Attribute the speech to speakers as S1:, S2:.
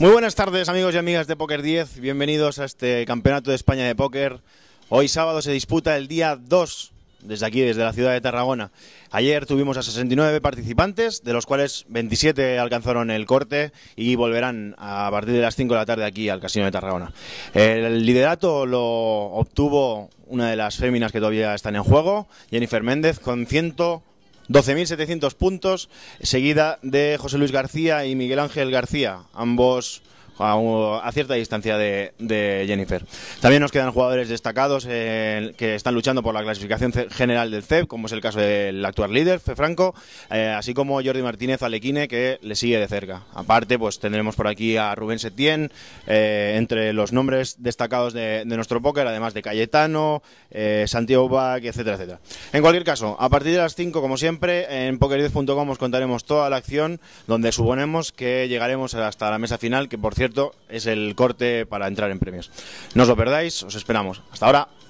S1: Muy buenas tardes amigos y amigas de Poker 10, bienvenidos a este Campeonato de España de Póker. Hoy sábado se disputa el día 2, desde aquí, desde la ciudad de Tarragona. Ayer tuvimos a 69 participantes, de los cuales 27 alcanzaron el corte y volverán a partir de las 5 de la tarde aquí al Casino de Tarragona. El liderato lo obtuvo una de las féminas que todavía están en juego, Jennifer Méndez, con 100... 12.700 puntos, seguida de José Luis García y Miguel Ángel García, ambos a, cierta distancia de, Jennifer. También nos quedan jugadores destacados eh, que están luchando por la clasificación general del CEP, como es el caso del actual líder, franco eh, así como Jordi Martínez Alequine, que le sigue de cerca. Aparte, pues tendremos por aquí a Rubén Setién, eh, entre los nombres destacados de, nuestro póker, además de Cayetano, Santiago Bach, etcétera, etcétera. En cualquier caso, a partir de las 5, como siempre, en poker os contaremos toda la acción, donde suponemos que llegaremos hasta la mesa final, que por cierto, es el corte para entrar en premios. No os lo perdáis, os esperamos. Hasta ahora.